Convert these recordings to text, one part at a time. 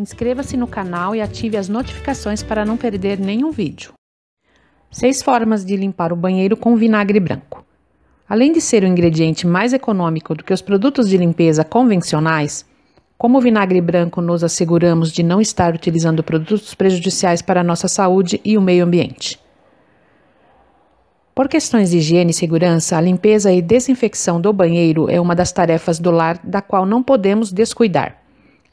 Inscreva-se no canal e ative as notificações para não perder nenhum vídeo. 6 formas de limpar o banheiro com vinagre branco. Além de ser o um ingrediente mais econômico do que os produtos de limpeza convencionais, como o vinagre branco nos asseguramos de não estar utilizando produtos prejudiciais para a nossa saúde e o meio ambiente. Por questões de higiene e segurança, a limpeza e desinfecção do banheiro é uma das tarefas do lar da qual não podemos descuidar.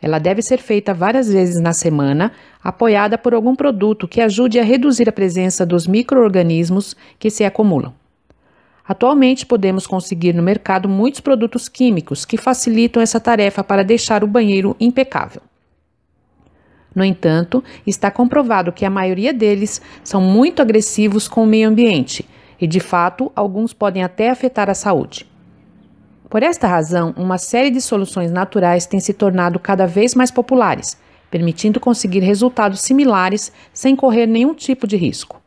Ela deve ser feita várias vezes na semana, apoiada por algum produto que ajude a reduzir a presença dos microorganismos que se acumulam. Atualmente, podemos conseguir no mercado muitos produtos químicos que facilitam essa tarefa para deixar o banheiro impecável. No entanto, está comprovado que a maioria deles são muito agressivos com o meio ambiente e, de fato, alguns podem até afetar a saúde. Por esta razão, uma série de soluções naturais tem se tornado cada vez mais populares, permitindo conseguir resultados similares sem correr nenhum tipo de risco.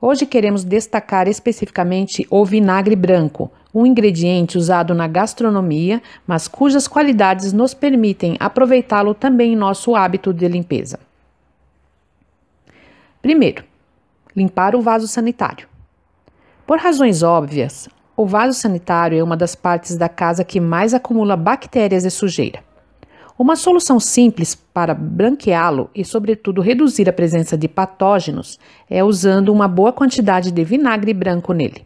Hoje queremos destacar especificamente o vinagre branco, um ingrediente usado na gastronomia, mas cujas qualidades nos permitem aproveitá-lo também em nosso hábito de limpeza. Primeiro, limpar o vaso sanitário. Por razões óbvias, o vaso sanitário é uma das partes da casa que mais acumula bactérias e sujeira. Uma solução simples para branqueá-lo e, sobretudo, reduzir a presença de patógenos é usando uma boa quantidade de vinagre branco nele.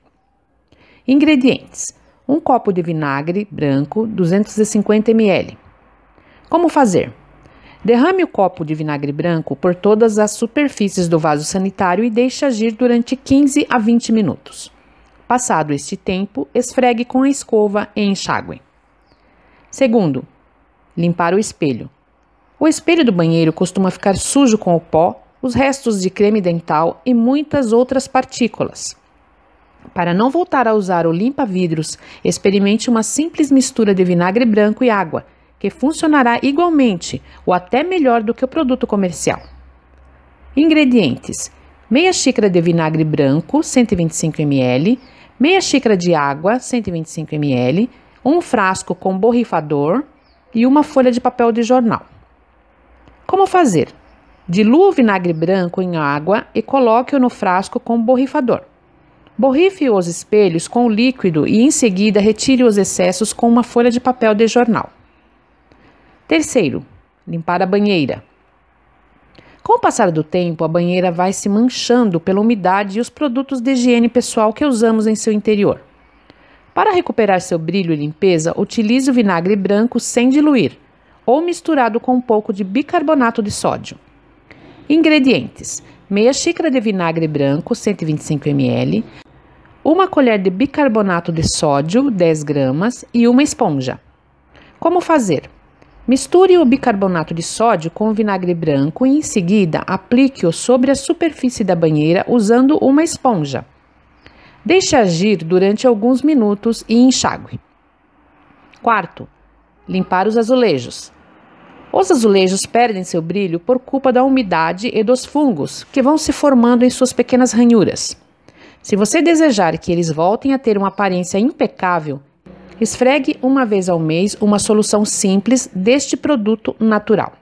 Ingredientes: 1 um copo de vinagre branco, 250 ml. Como fazer? Derrame o copo de vinagre branco por todas as superfícies do vaso sanitário e deixe agir durante 15 a 20 minutos. Passado este tempo, esfregue com a escova e enxague. Segundo, limpar o espelho. O espelho do banheiro costuma ficar sujo com o pó, os restos de creme dental e muitas outras partículas. Para não voltar a usar o limpa-vidros, experimente uma simples mistura de vinagre branco e água, que funcionará igualmente ou até melhor do que o produto comercial. Ingredientes: meia xícara de vinagre branco, 125 ml, meia xícara de água, 125 ml, um frasco com borrifador e uma folha de papel de jornal. Como fazer? Dilua o vinagre branco em água e coloque-o no frasco com borrifador. Borrife os espelhos com o líquido e em seguida retire os excessos com uma folha de papel de jornal. Terceiro, limpar a banheira. Com o passar do tempo, a banheira vai se manchando pela umidade e os produtos de higiene pessoal que usamos em seu interior. Para recuperar seu brilho e limpeza, utilize o vinagre branco sem diluir ou misturado com um pouco de bicarbonato de sódio. Ingredientes: meia xícara de vinagre branco, 125 ml, uma colher de bicarbonato de sódio, 10 gramas e uma esponja. Como fazer? Misture o bicarbonato de sódio com o vinagre branco e em seguida aplique-o sobre a superfície da banheira usando uma esponja. Deixe agir durante alguns minutos e enxague. Quarto, limpar os azulejos. Os azulejos perdem seu brilho por culpa da umidade e dos fungos que vão se formando em suas pequenas ranhuras. Se você desejar que eles voltem a ter uma aparência impecável, Esfregue uma vez ao mês uma solução simples deste produto natural.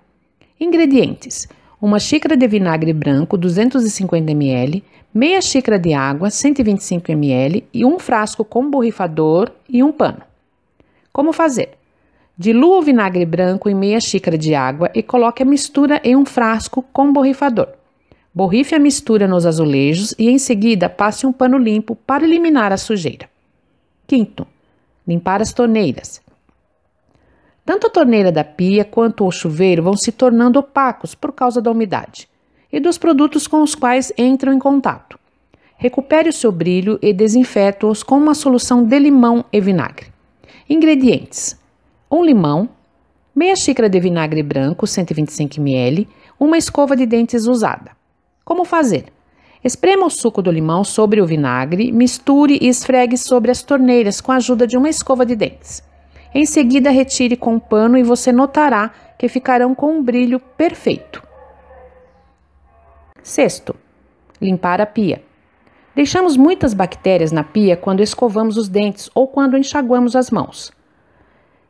Ingredientes: uma xícara de vinagre branco, 250 ml, meia xícara de água, 125 ml e um frasco com borrifador e um pano. Como fazer? Dilua o vinagre branco em meia xícara de água e coloque a mistura em um frasco com borrifador. Borrife a mistura nos azulejos e em seguida passe um pano limpo para eliminar a sujeira. Quinto, limpar as torneiras. Tanto a torneira da pia quanto o chuveiro vão se tornando opacos por causa da umidade e dos produtos com os quais entram em contato. Recupere o seu brilho e desinfete-os com uma solução de limão e vinagre. Ingredientes: um limão, meia xícara de vinagre branco, 125 ml, uma escova de dentes usada. Como fazer? Esprema o suco do limão sobre o vinagre, misture e esfregue sobre as torneiras com a ajuda de uma escova de dentes. Em seguida, retire com um pano e você notará que ficarão com um brilho perfeito. Sexto, limpar a pia. Deixamos muitas bactérias na pia quando escovamos os dentes ou quando enxaguamos as mãos.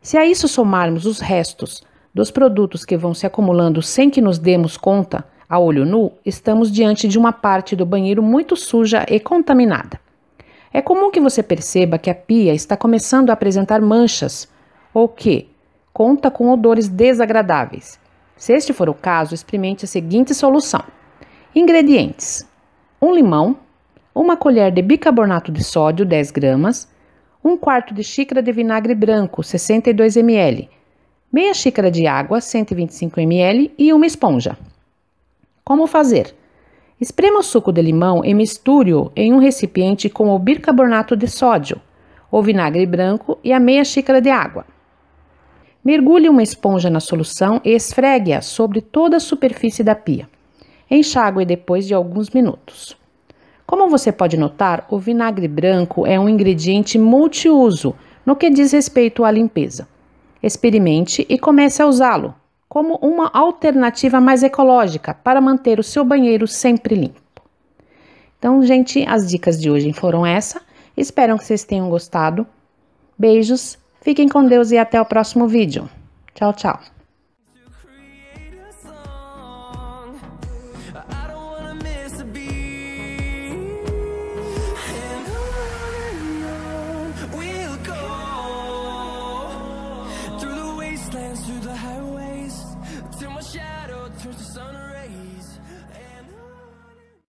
Se a isso somarmos os restos dos produtos que vão se acumulando sem que nos demos conta, a olho nu, estamos diante de uma parte do banheiro muito suja e contaminada. É comum que você perceba que a pia está começando a apresentar manchas ou que conta com odores desagradáveis. Se este for o caso, experimente a seguinte solução: ingredientes: um limão, uma colher de bicarbonato de sódio, 10 gramas, um quarto de xícara de vinagre branco, 62 ml, meia xícara de água, 125 ml e uma esponja. Como fazer? Esprema o suco de limão e misture-o em um recipiente com o bicarbonato de sódio, o vinagre branco e a meia xícara de água. Mergulhe uma esponja na solução e esfregue-a sobre toda a superfície da pia. Enxágue depois de alguns minutos. Como você pode notar, o vinagre branco é um ingrediente multiuso no que diz respeito à limpeza. Experimente e comece a usá-lo como uma alternativa mais ecológica para manter o seu banheiro sempre limpo. Então, gente, as dicas de hoje foram essa. Espero que vocês tenham gostado. Beijos, fiquem com Deus e até o próximo vídeo. Tchau, tchau.